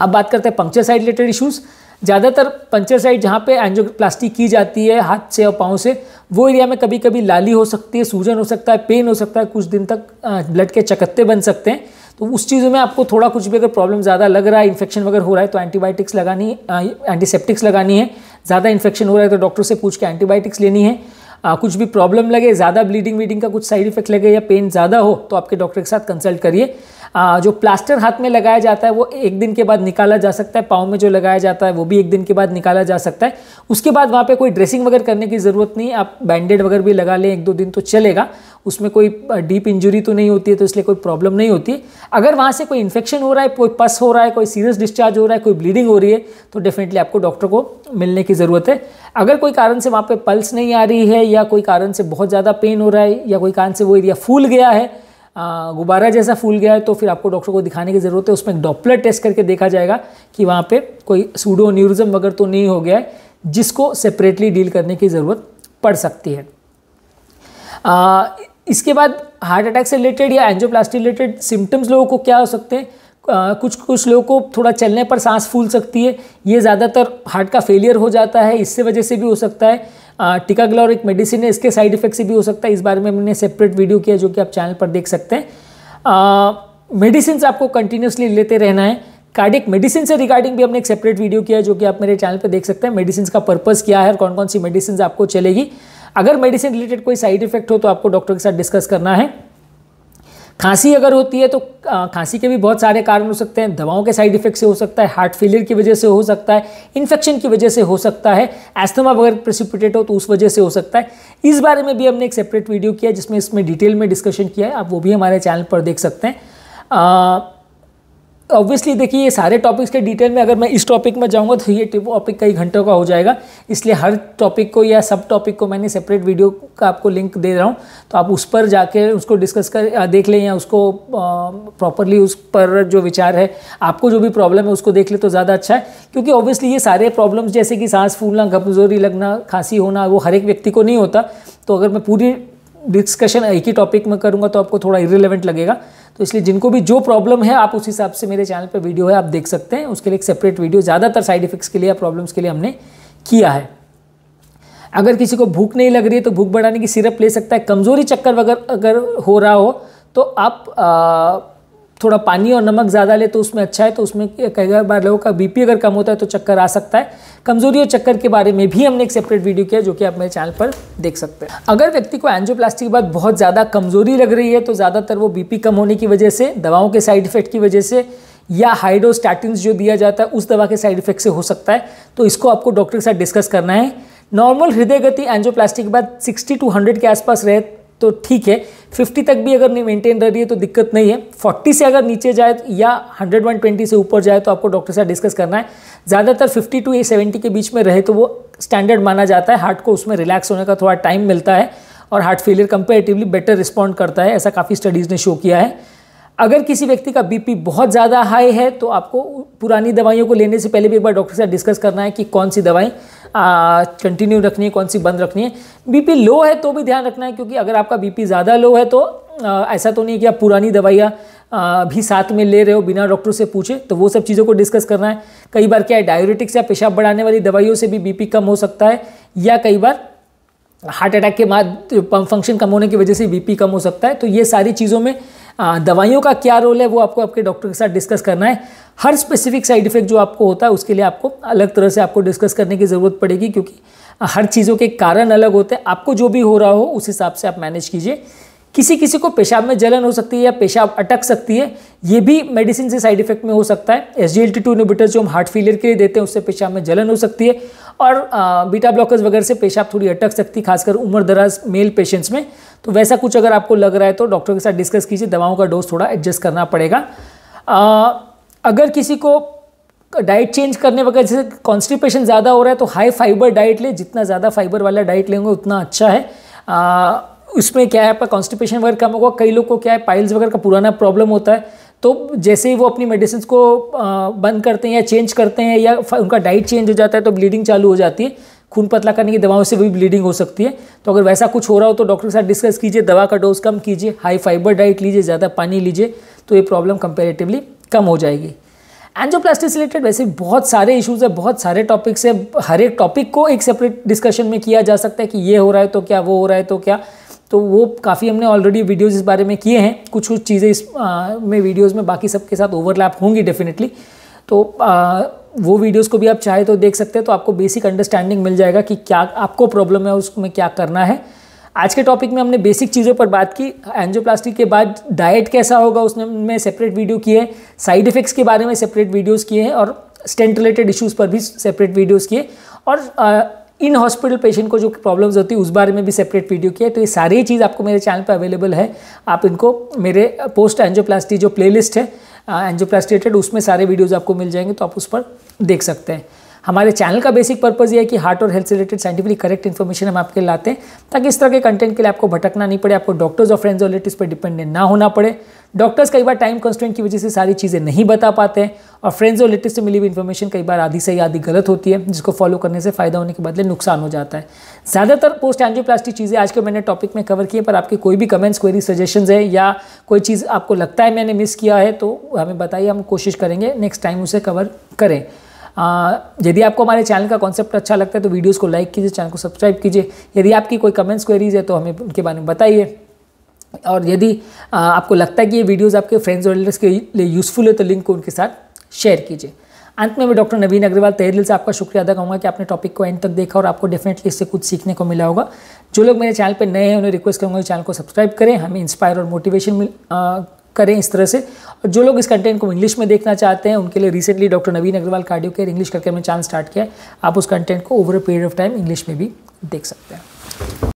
अब बात करते हैं पंक्चर साइड रिलेटेड इशूज़ ज़्यादातर पंचर साइड जहाँ पे एंजियोप्लास्टी की जाती है हाथ से और पाँव से वो एरिया में कभी कभी लाली हो सकती है सूजन हो सकता है पेन हो सकता है कुछ दिन तक ब्लड के चकत्ते बन सकते हैं तो उस चीज़ में आपको थोड़ा कुछ भी अगर प्रॉब्लम ज़्यादा लग रहा है इन्फेक्शन वगैरह हो रहा है तो एंटीबायोटिक्स लगानी एंटीसेप्टिक्स लगानी है ज़्यादा इन्फेक्शन हो रहा है तो डॉक्टर से पूछ के एंटीबायोटिक्स लेनी है आ, कुछ भी प्रॉब्लम लगे ज़्यादा ब्लीडिंग वीडिंग का कुछ साइड इफेक्ट लगे या पेन ज़्यादा हो तो आपके डॉक्टर के साथ कंसल्ट करिए जो प्लास्टर हाथ में लगाया जाता है वो एक दिन के बाद निकाला जा सकता है पाँव में जो लगाया जाता है वो भी एक दिन के बाद निकाला जा सकता है उसके बाद वहाँ पे कोई ड्रेसिंग वगैरह करने की ज़रूरत नहीं आप बैंडेड वगैरह भी लगा लें एक दो दिन तो चलेगा उसमें कोई डीप इंजरी तो नहीं होती है तो इसलिए कोई प्रॉब्लम नहीं होती है अगर वहाँ से कोई इन्फेक्शन हो रहा है कोई पस हो रहा है कोई सीरियस डिस्चार्ज हो रहा है कोई ब्लीडिंग हो रही है तो डेफिनेटली आपको डॉक्टर को मिलने की ज़रूरत है अगर कोई कारण से वहाँ पर पल्स नहीं आ रही है या कोई कारण से बहुत ज़्यादा पेन हो रहा है या कोई कारण से वो एरिया फूल गया है गुब्बारा जैसा फूल गया है तो फिर आपको डॉक्टर को दिखाने की ज़रूरत है उसमें एक डॉपलर टेस्ट करके देखा जाएगा कि वहाँ पे कोई सूडो न्यूरिज्म वगैरह तो नहीं हो गया है जिसको सेपरेटली डील करने की ज़रूरत पड़ सकती है आ, इसके बाद हार्ट अटैक से रिलेटेड या एंजोप्लास्टी रिलेटेड सिम्टम्स लोगों को क्या हो सकते हैं आ, कुछ कुछ लोगों को थोड़ा चलने पर सांस फूल सकती है ये ज़्यादातर हार्ट का फेलियर हो जाता है इससे वजह से भी हो सकता है टिकाग्लॉर एक मेडिसिन है इसके साइड इफेक्ट से भी हो सकता है इस बारे में हमने सेपरेट वीडियो किया जो कि आप चैनल पर देख सकते हैं मेडिसिन आपको कंटिन्यूसली लेते रहना है कार्डिक मेडिसिन से रिगार्डिंग भी हमने एक सेपरेट वीडियो किया है जो कि आप मेरे चैनल पर देख सकते हैं मेडिसिन का पर्पज़ क्या है और कौन कौन सी मेडिसिन आपको चलेगी अगर मेडिसिन रिलेटेड कोई साइड इफेक्ट हो तो आपको डॉक्टर के साथ डिस्कस करना है खांसी अगर होती है तो खांसी के भी बहुत सारे कारण हो सकते हैं दवाओं के साइड इफेक्ट से हो सकता है हार्ट फेलियर की वजह से हो सकता है इन्फेक्शन की वजह से हो सकता है एस्थमा अगर प्रेसिपिटेट हो तो उस वजह से हो सकता है इस बारे में भी हमने एक सेपरेट वीडियो किया जिसमें इसमें डिटेल में डिस्कशन किया है आप वो भी हमारे चैनल पर देख सकते हैं ऑब्वियसली देखिए ये सारे टॉपिक्स के डिटेल में अगर मैं इस टॉपिक में जाऊंगा तो ये टॉपिक कई घंटों का हो जाएगा इसलिए हर टॉपिक को या सब टॉपिक को मैंने सेपरेट वीडियो का आपको लिंक दे रहा हूँ तो आप उस पर जाके उसको डिस्कस कर देख लें या उसको प्रॉपरली उस पर जो विचार है आपको जो भी प्रॉब्लम है उसको देख ले तो ज़्यादा अच्छा है क्योंकि ऑब्वियसली ये सारे प्रॉब्लम्स जैसे कि सांस फूलना कमजोरी लगना खांसी होना वो हर एक व्यक्ति को नहीं होता तो अगर मैं पूरी डिस्कशन एक ही टॉपिक में करूँगा तो आपको थोड़ा इरेलीवेंट लगेगा तो इसलिए जिनको भी जो प्रॉब्लम है आप उस हिसाब से मेरे चैनल पर वीडियो है आप देख सकते हैं उसके लिए एक सेपरेट वीडियो ज़्यादातर साइड इफेक्ट्स के लिए या प्रॉब्लम्स के लिए हमने किया है अगर किसी को भूख नहीं लग रही है तो भूख बढ़ाने की सिरप ले सकता है कमज़ोरी चक्कर अगर अगर हो रहा हो तो आप आ, थोड़ा पानी और नमक ज़्यादा ले तो उसमें अच्छा है तो उसमें कई बार लोगों का बीपी अगर कम होता है तो चक्कर आ सकता है कमजोरी और चक्कर के बारे में भी हमने एक सेपरेट वीडियो किया जो कि आप मेरे चैनल पर देख सकते हैं अगर व्यक्ति को एंजियोप्लास्टी के बाद बहुत ज़्यादा कमजोरी लग रही है तो ज़्यादातर वो बीपी कम होने की वजह से दवाओं के साइड इफेक्ट की वजह से या हाइड्रोस्टैटिन्स जो दिया जाता है उस दवा के साइड इफेक्ट से हो सकता है तो इसको आपको डॉक्टर के साथ डिस्कस करना है नॉर्मल हृदय गति एंजियोप्लास्टी के बाद 60 टू 100 के आसपास रह तो ठीक है 50 तक भी अगर नहीं मेंटेन रह रही है तो दिक्कत नहीं है 40 से अगर नीचे जाए या 100 120 से ऊपर जाए तो आपको डॉक्टर से डिस्कस करना है ज़्यादातर 50 टू 70 के बीच में रहे तो वो स्टैंडर्ड माना जाता है हार्ट को उसमें रिलैक्स होने का थोड़ा टाइम मिलता है और heart failure comparatively better respond करता है ऐसा काफ़ी स्टडीज़ ने शो किया है अगर किसी व्यक्ति का बीपी बहुत ज़्यादा हाई है तो आपको पुरानी दवाइयों को लेने से पहले भी एक बार डॉक्टर से डिस्कस करना है कि कौन सी दवाई कंटिन्यू रखनी है कौन सी बंद रखनी है बीपी लो है तो भी ध्यान रखना है क्योंकि अगर आपका बीपी ज़्यादा लो है तो आ, ऐसा तो नहीं है कि आप पुरानी दवाइयाँ भी साथ में ले रहे हो बिना डॉक्टर से पूछे तो वो सब चीज़ों को डिस्कस करना है कई बार क्या है डायोरेटिक्स या पेशाब बढ़ाने वाली दवाइयों से भी बीपी कम हो सकता है या कई बार हार्ट अटैक के बाद फंक्शन कम होने की वजह से बीपी कम हो सकता है तो ये सारी चीज़ों में दवाइयों का क्या रोल है वो आपको आपके डॉक्टर के साथ डिस्कस करना है हर स्पेसिफिक साइड इफेक्ट जो आपको होता है उसके लिए आपको अलग तरह से आपको डिस्कस करने की ज़रूरत पड़ेगी क्योंकि हर चीज़ों के कारण अलग होते हैं आपको जो भी हो रहा हो उस हिसाब से आप मैनेज कीजिए किसी किसी को पेशाब में जलन हो सकती है या पेशाब अटक सकती है ये भी मेडिसिन से साइड इफेक्ट में हो सकता है S G L T two inhibitors जो हम हार्ट फेलियर के लिए देते हैं उससे पेशाब में जलन हो सकती है और बीटा ब्लॉकर्स वगैरह से पेशाब थोड़ी अटक सकती है खासकर उम्र दराज मेल पेशेंट्स में तो वैसा कुछ अगर आपको लग रहा है तो डॉक्टर के साथ डिस्कस कीजिए दवाओं का डोज थोड़ा एडजस्ट करना पड़ेगा आ, अगर किसी को डाइट चेंज करने वगैरह जैसे कॉन्स्टिपेशन ज़्यादा हो रहा है तो हाई फाइबर डाइट ले जितना ज़्यादा फाइबर वाला डाइट लेंगे उतना अच्छा है आ, उसमें क्या है आपका कॉन्स्टिपेशन वगैरह कम होगा कई लोग को क्या है पाइल्स वगैरह का पुराना प्रॉब्लम होता है तो जैसे ही वो अपनी मेडिसिन को बंद करते हैं या चेंज करते हैं या उनका डाइट चेंज हो जाता है तो ब्लीडिंग चालू हो जाती है खून पतला करने की दवाओं से भी ब्लीडिंग हो सकती है तो अगर वैसा कुछ हो रहा हो तो डॉक्टर के साथ डिस्कस कीजिए दवा का डोज कम कीजिए हाई फाइबर डाइट लीजिए ज़्यादा पानी लीजिए तो ये प्रॉब्लम कंपेरेटिवली कम हो जाएगी एंजोप्लास्टी से रिलेटेड वैसे बहुत सारे इश्यूज है बहुत सारे टॉपिक्स है हर एक टॉपिक को एक सेपरेट डिस्कशन में किया जा सकता है कि ये हो रहा है तो क्या वो हो रहा है तो क्या तो वो काफ़ी हमने ऑलरेडी वीडियोज़ इस बारे में किए हैं कुछ कुछ चीज़ें इस आ, में वीडियोज़ में बाकी सबके साथ ओवरलैप होंगी डेफिनेटली तो आ, वो वीडियोस को भी आप चाहे तो देख सकते हैं तो आपको बेसिक अंडरस्टैंडिंग मिल जाएगा कि क्या आपको प्रॉब्लम है उसमें क्या करना है आज के टॉपिक में हमने बेसिक चीज़ों पर बात की एंजोप्लास्टिक के बाद डाइट कैसा होगा उसने में सेपरेट वीडियो किए साइड इफ़ेक्ट्स के बारे में सेपरेट वीडियोज़ किए हैं और स्टेंट रिलेटेड इश्यूज़ पर भी सेपरेट वीडियोज़ किए और इन हॉस्पिटल पेशेंट को जो प्रॉब्लम्स होती है उस बारे में भी सेपरेट वीडियो किया है तो ये सारी चीज़ आपको मेरे चैनल पर अवेलेबल है आप इनको मेरे पोस्ट एंजोप्लास्टी जो प्लेलिस्ट है एंजोप्लास्टेटेड उसमें सारे वीडियोज़ आपको मिल जाएंगे तो आप उस पर देख सकते हैं हमारे चैनल का बेसिक पर्पज़ ये है कि हार्ट और health related scientifically correct information हम आपके लाते हैं ताकि इस तरह के कंटेंट के लिए आपको भटकना नहीं पड़े आपको डॉक्टर्स और फ्रेंड्स और रिलेटिव पर डिपेंडेंट ना होना पड़े डॉक्टर्स कई बार टाइम कंस्टेंट की वजह से सारी चीज़ें नहीं बता पाते हैं और फ्रेंड्स और रिलेटिव से मिली हुई इन्फॉर्मेशन कई बार आधी सही आधी गलत होती है जिसको फॉलो करने से फ़ायदा होने के बदले नुकसान हो जाता है ज़्यादातर पोस्ट एंजियोप्लास्टिक चीज़ें आज के मैंने टॉपिक में कवर किए पर आपके कोई भी कमेंट्स क्वेरी सजेशन है या कोई चीज़ आपको लगता है मैंने मिस किया है तो हमें बताइए हम कोशिश करेंगे नेक्स्ट टाइम उसे कवर करें यदि आपको हमारे चैनल का कॉन्सेप्ट अच्छा लगता है तो वीडियोज़ को लाइक कीजिए चैनल को सब्सक्राइब कीजिए यदि आपकी कोई कमेंट्स क्वेरीज है तो हमें उनके बारे में बताइए और यदि आपको लगता है कि ये वीडियोज़ आपके फ्रेंड्स और रिलेटिव्स के लिए यूज़फुल है तो लिंक को उनके साथ शेयर कीजिए अंत में मैं डॉक्टर नवीन अग्रवाल तहरील से आपका शुक्रिया अदा कहूँगा कि आपने टॉपिक को एंड तक देखा और आपको डेफिनेटली इससे कुछ सीखने को मिला होगा जो लोग मेरे चैनल पर नए हैं उन्हें रिक्वेस्ट करूँगा चैनल को सब्सक्राइब करें हमें इंस्पायर और मोटिवेशन मिल आ, करें इस तरह से और जो लोग इस कंटेंट को इंग्लिश में देखना चाहते हैं उनके लिए recently doctor Naveen Agarwal cardio care English करके हमने चांस स्टार्ट किया है आप उस कंटेंट को over a period of time English में भी देख सकते हैं